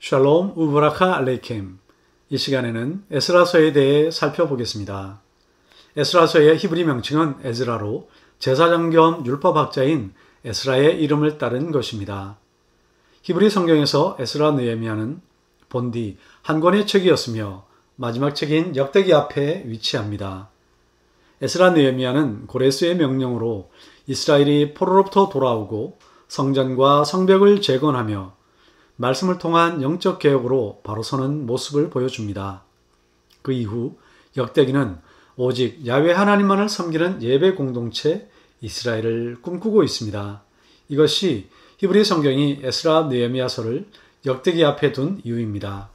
샬롬 우브라카 알레이켐 이 시간에는 에스라서에 대해 살펴보겠습니다. 에스라서의 히브리 명칭은 에즈라로 제사장 겸 율법학자인 에스라의 이름을 따른 것입니다. 히브리 성경에서 에스라 느에미아는 본디 한 권의 책이었으며 마지막 책인 역대기 앞에 위치합니다. 에스라 느에미아는 고레스의 명령으로 이스라엘이 포로로부터 돌아오고 성전과 성벽을 재건하며 말씀을 통한 영적 개혁으로 바로 서는 모습을 보여줍니다. 그 이후 역대기는 오직 야외 하나님만을 섬기는 예배 공동체 이스라엘을 꿈꾸고 있습니다. 이것이 히브리 성경이 에스라 느헤미야서를 역대기 앞에 둔 이유입니다.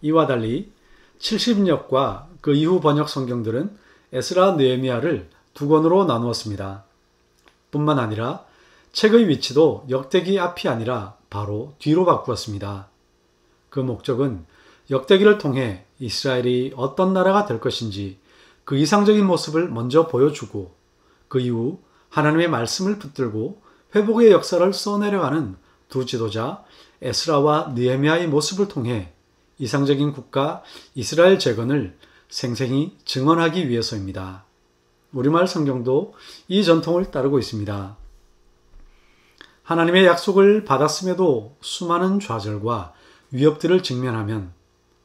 이와 달리 70역과 그 이후 번역 성경들은 에스라 느헤미야를 두 권으로 나누었습니다. 뿐만 아니라 책의 위치도 역대기 앞이 아니라 바로 뒤로 바꾸었습니다. 그 목적은 역대기를 통해 이스라엘이 어떤 나라가 될 것인지 그 이상적인 모습을 먼저 보여주고 그 이후 하나님의 말씀을 붙들고 회복의 역사를 써내려가는 두 지도자 에스라와 느헤미야의 모습을 통해 이상적인 국가 이스라엘 재건을 생생히 증언하기 위해서입니다. 우리말 성경도 이 전통을 따르고 있습니다. 하나님의 약속을 받았음에도 수많은 좌절과 위협들을 직면하면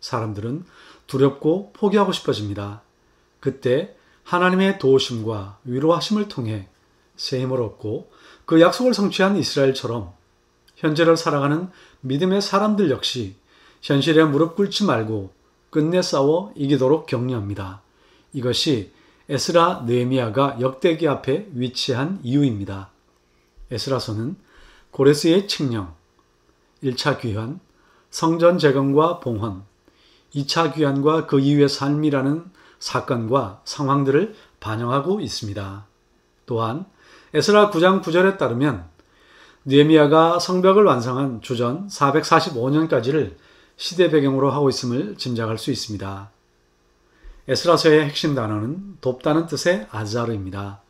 사람들은 두렵고 포기하고 싶어집니다. 그때 하나님의 도우심과 위로하심을 통해 새 힘을 얻고 그 약속을 성취한 이스라엘처럼 현재를 살아가는 믿음의 사람들 역시 현실에 무릎 꿇지 말고 끝내 싸워 이기도록 격려합니다. 이것이 에스라 느헤미야가 역대기 앞에 위치한 이유입니다. 에스라서는 고레스의 칙령 1차 귀환, 성전 재건과 봉헌, 2차 귀환과 그 이후의 삶이라는 사건과 상황들을 반영하고 있습니다. 또한 에스라 9장 9절에 따르면 느헤미야가 성벽을 완성한 주전 445년까지를 시대 배경으로 하고 있음을 짐작할 수 있습니다. 에스라서의 핵심 단어는 돕다는 뜻의 아자르입니다.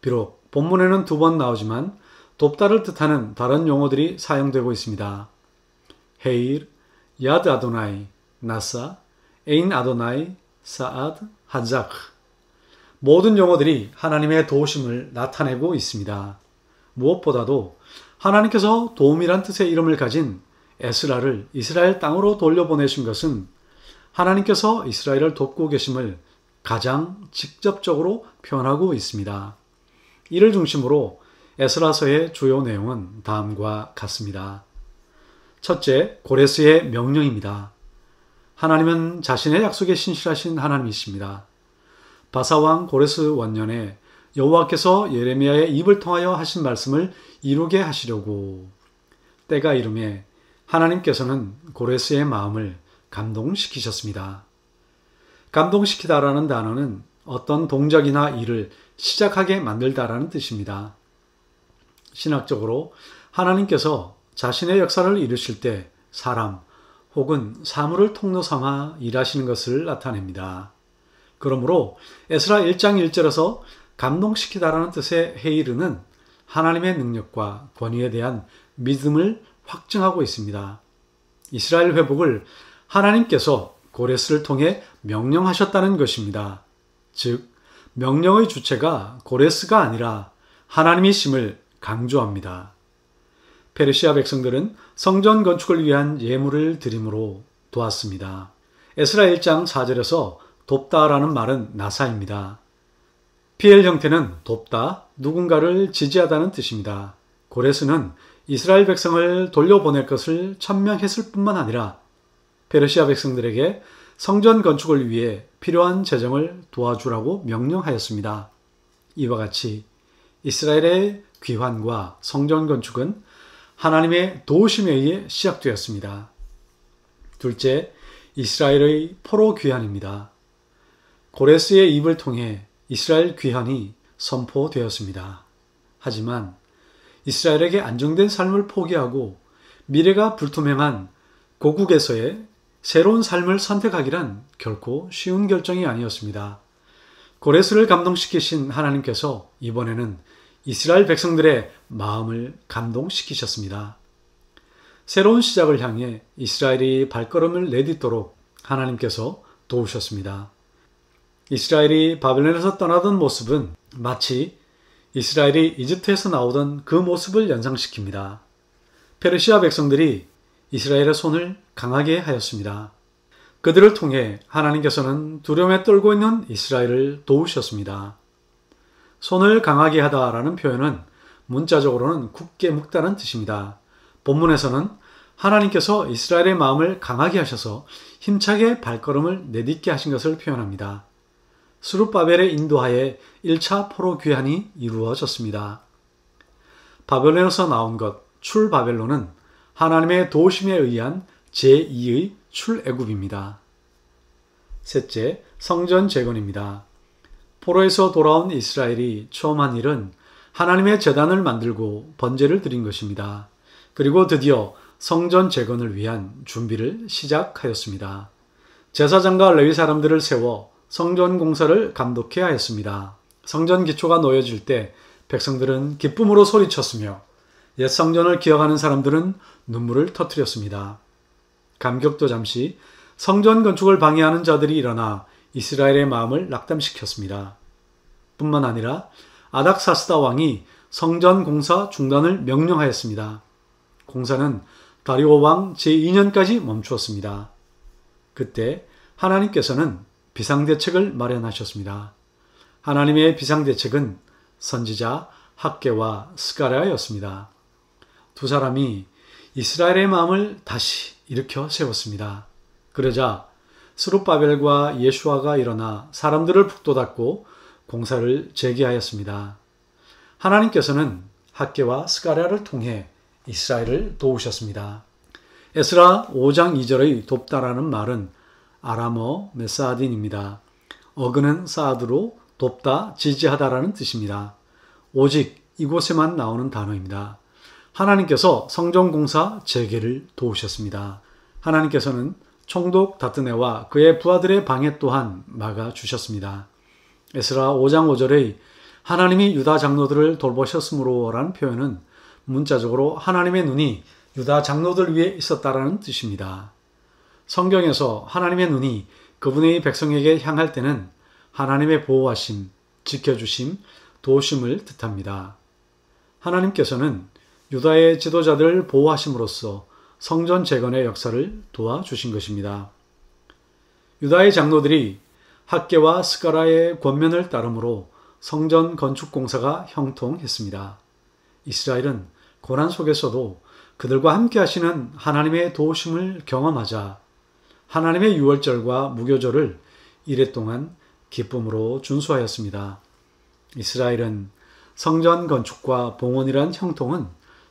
비록 본문에는 두 번 나오지만 돕다를 뜻하는 다른 용어들이 사용되고 있습니다. 헤일, 야드 아도나이, 나사, 에인 아도나이, 사아드, 하자크 모든 용어들이 하나님의 도우심을 나타내고 있습니다. 무엇보다도 하나님께서 도움이란 뜻의 이름을 가진 에스라를 이스라엘 땅으로 돌려보내신 것은 하나님께서 이스라엘을 돕고 계심을 가장 직접적으로 표현하고 있습니다. 이를 중심으로 에스라서의 주요 내용은 다음과 같습니다. 첫째, 고레스의 명령입니다. 하나님은 자신의 약속에 신실하신 하나님이십니다. 바사왕 고레스 원년에 여호와께서 예레미야의 입을 통하여 하신 말씀을 이루게 하시려고 때가 이름에 하나님께서는 고레스의 마음을 감동시키셨습니다. 감동시키다라는 단어는 어떤 동작이나 일을 시작하게 만들다라는 뜻입니다. 신학적으로 하나님께서 자신의 역사를 이루실 때 사람 혹은 사물을 통로 삼아 일하시는 것을 나타냅니다. 그러므로 에스라 1장 1절에서 감동시키다라는 뜻의 헤이르는 하나님의 능력과 권위에 대한 믿음을 확증하고 있습니다. 이스라엘 회복을 하나님께서 고레스를 통해 명령하셨다는 것입니다. 즉, 명령의 주체가 고레스가 아니라 하나님이심을 강조합니다. 페르시아 백성들은 성전 건축을 위한 예물을 드림으로 도왔습니다. 에스라 1장 4절에서 돕다라는 말은 나사입니다. 피엘 형태는 돕다, 누군가를 지지하다는 뜻입니다. 고레스는 이스라엘 백성을 돌려보낼 것을 천명했을 뿐만 아니라 페르시아 백성들에게 성전 건축을 위해 필요한 재정을 도와주라고 명령하였습니다. 이와 같이 이스라엘의 귀환과 성전 건축은 하나님의 도심에 의해 시작되었습니다. 둘째, 이스라엘의 포로 귀환입니다. 고레스의 입을 통해 이스라엘 귀환이 선포되었습니다. 하지만 이스라엘에게 안정된 삶을 포기하고 미래가 불투명한 고국에서의 새로운 삶을 선택하기란 결코 쉬운 결정이 아니었습니다. 고레스를 감동시키신 하나님께서 이번에는 이스라엘 백성들의 마음을 감동시키셨습니다. 새로운 시작을 향해 이스라엘이 발걸음을 내딛도록 하나님께서 도우셨습니다. 이스라엘이 바벨론에서 떠나던 모습은 마치 이스라엘이 이집트에서 나오던 그 모습을 연상시킵니다. 페르시아 백성들이 이스라엘의 손을 강하게 하였습니다. 그들을 통해 하나님께서는 두려움에 떨고 있는 이스라엘을 도우셨습니다. 손을 강하게 하다라는 표현은 문자적으로는 굳게 묶다는 뜻입니다. 본문에서는 하나님께서 이스라엘의 마음을 강하게 하셔서 힘차게 발걸음을 내딛게 하신 것을 표현합니다. 수루바벨의 인도하에 1차 포로 귀환이 이루어졌습니다. 바벨론에서 나온 것, 출바벨론은 하나님의 도심에 의한 제2의 출애굽입니다. 셋째, 성전 재건입니다. 포로에서 돌아온 이스라엘이 처음 한 일은 하나님의 재단을 만들고 번제를 드린 것입니다. 그리고 드디어 성전 재건을 위한 준비를 시작하였습니다. 제사장과 레위 사람들을 세워 성전 공사를 감독해야 했습니다. 성전 기초가 놓여질 때 백성들은 기쁨으로 소리쳤으며 옛 성전을 기억하는 사람들은 눈물을 터뜨렸습니다. 감격도 잠시 성전 건축을 방해하는 자들이 일어나 이스라엘의 마음을 낙담시켰습니다. 뿐만 아니라 아닥사스다 왕이 성전 공사 중단을 명령하였습니다. 공사는 다리오 왕 제2년까지 멈추었습니다. 그때 하나님께서는 비상대책을 마련하셨습니다. 하나님의 비상대책은 선지자 학계와 스가랴였습니다. 두 사람이 이스라엘의 마음을 다시 일으켜 세웠습니다. 그러자 스룹바벨과 예수아가 일어나 사람들을 북돋았고 공사를 재개하였습니다. 하나님께서는 학계와 스가랴를 통해 이스라엘을 도우셨습니다. 에스라 5장 2절의 돕다라는 말은 아람어 메사딘입니다. 어근은 사드로 돕다, 지지하다라는 뜻입니다. 오직 이곳에만 나오는 단어입니다. 하나님께서 성전공사 재개를 도우셨습니다. 하나님께서는 총독 다트네와 그의 부하들의 방해 또한 막아 주셨습니다. 에스라 5장 5절의 하나님이 유다 장로들을 돌보셨으므로라는 표현은 문자적으로 하나님의 눈이 유다 장로들 위에 있었다라는 뜻입니다. 성경에서 하나님의 눈이 그분의 백성에게 향할 때는 하나님의 보호하심, 지켜주심, 도심을 뜻합니다. 하나님께서는 유다의 지도자들을 보호하심으로써 성전 재건의 역사를 도와주신 것입니다. 유다의 장로들이 학계와 스가라의 권면을 따르므로 성전 건축 공사가 형통했습니다. 이스라엘은 고난 속에서도 그들과 함께 하시는 하나님의 도우심을 경험하자 하나님의 유월절과 무교절을 이래동안 기쁨으로 준수하였습니다. 이스라엘은 성전 건축과 봉헌이란 형통은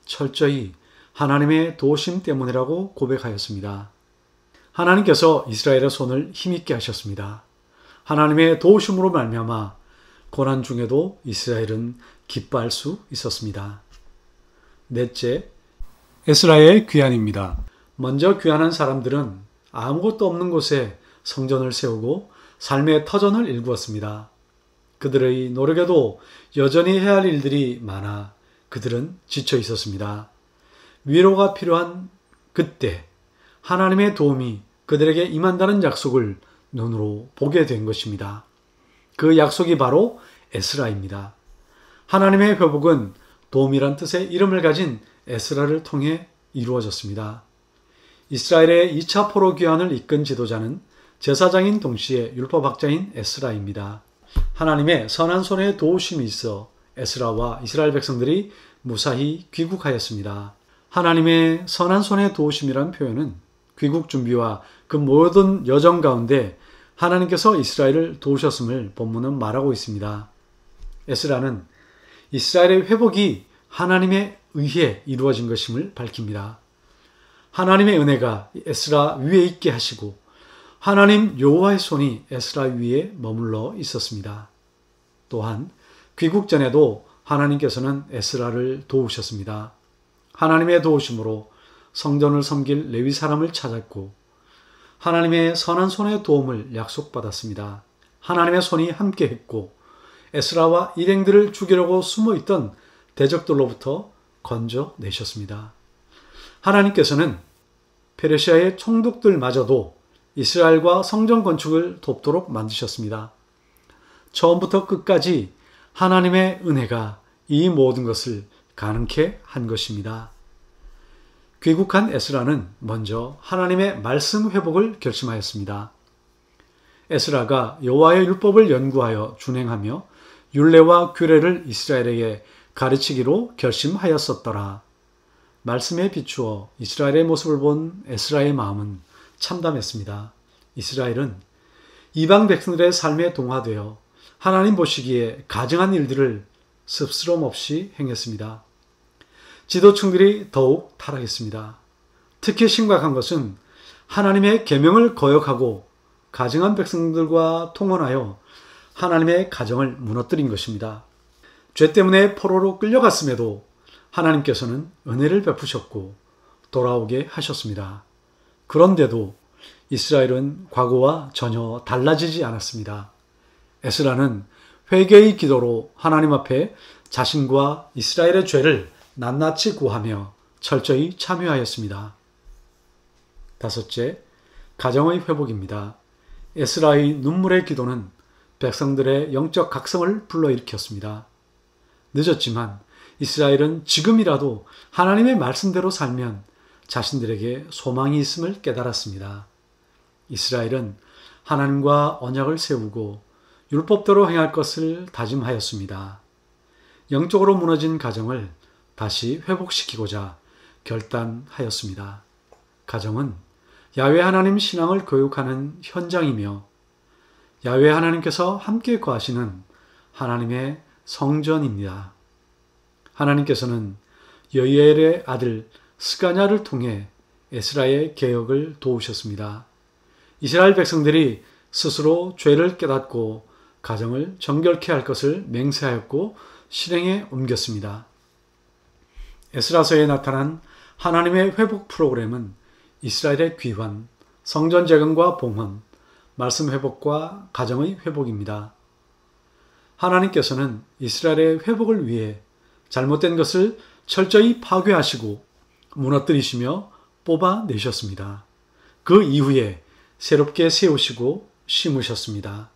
철저히 하나님의 도심 때문이라고 고백하였습니다. 하나님께서 이스라엘의 손을 힘있게 하셨습니다. 하나님의 도심으로 말미암아 고난 중에도 이스라엘은 기뻐할 수 있었습니다. 넷째, 에스라의 귀환입니다. 먼저 귀환한 사람들은 아무것도 없는 곳에 성전을 세우고 삶의 터전을 일구었습니다. 그들의 노력에도 여전히 해야 할 일들이 많아 그들은 지쳐 있었습니다. 위로가 필요한 그때 하나님의 도움이 그들에게 임한다는 약속을 눈으로 보게 된 것입니다. 그 약속이 바로 에스라입니다. 하나님의 회복은 도움이란 뜻의 이름을 가진 에스라를 통해 이루어졌습니다. 이스라엘의 2차 포로 귀환을 이끈 지도자는 제사장인 동시에 율법학자인 에스라입니다. 하나님의 선한 손에 도우심이 있어 에스라와 이스라엘 백성들이 무사히 귀국하였습니다. 하나님의 선한 손의 도우심이란 표현은 귀국 준비와 그 모든 여정 가운데 하나님께서 이스라엘을 도우셨음을 본문은 말하고 있습니다. 에스라는 이스라엘의 회복이 하나님의 의해 이루어진 것임을 밝힙니다. 하나님의 은혜가 에스라 위에 있게 하시고 하나님 여호와의 손이 에스라 위에 머물러 있었습니다. 또한 귀국 전에도 하나님께서는 에스라를 도우셨습니다. 하나님의 도우심으로 성전을 섬길 레위 사람을 찾았고 하나님의 선한 손의 도움을 약속받았습니다. 하나님의 손이 함께했고 에스라와 일행들을 죽이려고 숨어있던 대적들로부터 건져내셨습니다. 하나님께서는 페르시아의 총독들마저도 이스라엘과 성전 건축을 돕도록 만드셨습니다. 처음부터 끝까지 하나님의 은혜가 이 모든 것을 가능케 한 것입니다. 귀국한 에스라는 먼저 하나님의 말씀 회복을 결심하였습니다. 에스라가 여호와의 율법을 연구하여 준행하며 율례와 규례를 이스라엘에게 가르치기로 결심하였었더라. 말씀에 비추어 이스라엘의 모습을 본 에스라의 마음은 참담했습니다. 이스라엘은 이방 백성들의 삶에 동화되어 하나님 보시기에 가증한 일들을 씁쓸함 없이 행했습니다. 지도층들이 더욱 타락했습니다. 특히 심각한 것은 하나님의 계명을 거역하고 가증한 백성들과 통혼하여 하나님의 가정을 무너뜨린 것입니다. 죄 때문에 포로로 끌려갔음에도 하나님께서는 은혜를 베푸셨고 돌아오게 하셨습니다. 그런데도 이스라엘은 과거와 전혀 달라지지 않았습니다. 에스라는 회개의 기도로 하나님 앞에 자신과 이스라엘의 죄를 낱낱이 구하며 철저히 참여하였습니다. 다섯째, 가정의 회복입니다. 에스라의 눈물의 기도는 백성들의 영적 각성을 불러일으켰습니다. 늦었지만 이스라엘은 지금이라도 하나님의 말씀대로 살면 자신들에게 소망이 있음을 깨달았습니다. 이스라엘은 하나님과 언약을 세우고 율법대로 행할 것을 다짐하였습니다. 영적으로 무너진 가정을 다시 회복시키고자 결단하였습니다. 가정은 야외 하나님 신앙을 교육하는 현장이며 야외 하나님께서 함께 거하시는 하나님의 성전입니다. 하나님께서는 여이엘의 아들 스가냐를 통해 에스라의 개혁을 도우셨습니다. 이스라엘 백성들이 스스로 죄를 깨닫고 가정을 정결케 할 것을 맹세하였고 실행에 옮겼습니다. 에스라서에 나타난 하나님의 회복 프로그램은 이스라엘의 귀환, 성전 재건과 봉헌, 말씀 회복과 가정의 회복입니다. 하나님께서는 이스라엘의 회복을 위해 잘못된 것을 철저히 파괴하시고 무너뜨리시며 뽑아내셨습니다. 그 이후에 새롭게 세우시고 심으셨습니다.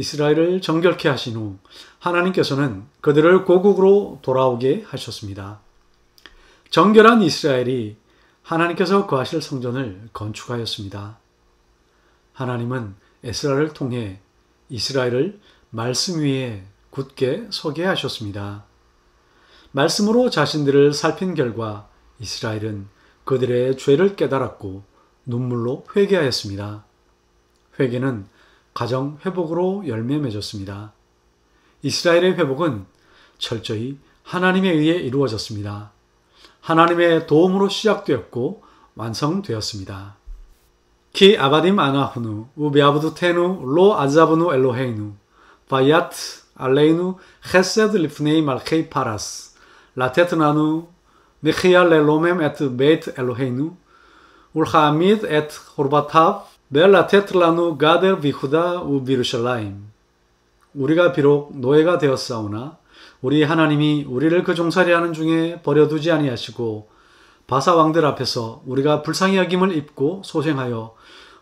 이스라엘을 정결케 하신 후 하나님께서는 그들을 고국으로 돌아오게 하셨습니다. 정결한 이스라엘이 하나님께서 거하실 성전을 건축하였습니다. 하나님은 에스라를 통해 이스라엘을 말씀 위에 굳게 서게 하셨습니다. 말씀으로 자신들을 살핀 결과 이스라엘은 그들의 죄를 깨달았고 눈물로 회개하였습니다. 회개는 가정 회복으로 열매 맺었습니다. 이스라엘의 회복은 철저히 하나님에 의해 이루어졌습니다. 하나님의 도움으로 시작되었고 완성되었습니다. 키 아바딤 아나후누 우베아브두 테누 로 아자브누 엘로헤이누 바야트 알레이누 헤세드 리프네이 말케이 파라스 라테트 나누 נחיה ללומם את בית אלוהינו ו ל ה ע מ י 늘일 라테틀라누 가 ד ר ויחודה ו ב 우리가 비록 노예가 되었사오나 우리 하나님이 우리를 그 종살이하는 중에 버려두지 아니하시고 바사 왕들 앞에서 우리가 불쌍히 여김을 입고 소생하여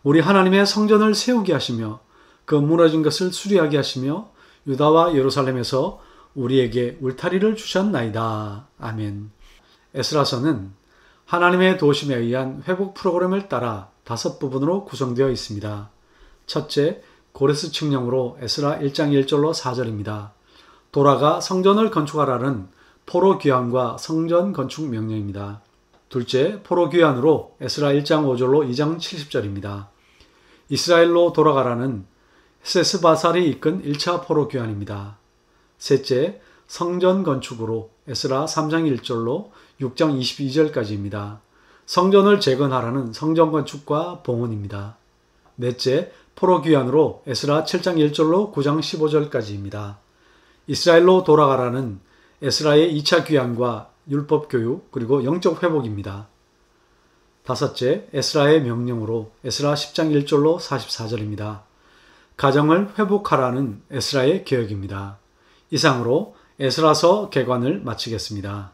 우리 하나님의 성전을 세우게 하시며 그 무너진 것을 수리하게 하시며 유다와 예루살렘에서 우리에게 울타리를 주셨나이다. 아멘. 에스라서는 하나님의 도심에 의한 회복 프로그램을 따라 다섯 부분으로 구성되어 있습니다. 첫째, 고레스 측령으로 에스라 1장 1절로 4절입니다. 돌아가 성전을 건축하라는 포로 귀환과 성전 건축 명령입니다. 둘째, 포로 귀환으로 에스라 1장 5절로 2장 70절입니다. 이스라엘로 돌아가라는 세스바살이 이끈 1차 포로 귀환입니다. 셋째, 성전 건축으로 에스라 3장 1절로 6장 22절까지입니다. 성전을 재건하라는 성전 건축과 봉헌입니다. 넷째, 포로 귀환으로 에스라 7장 1절로 9장 15절까지입니다. 이스라엘로 돌아가라는 에스라의 2차 귀환과 율법 교육 그리고 영적 회복입니다. 다섯째, 에스라의 명령으로 에스라 10장 1절로 44절입니다. 가정을 회복하라는 에스라의 계획입니다. 이상으로 에스라서 개관을 마치겠습니다.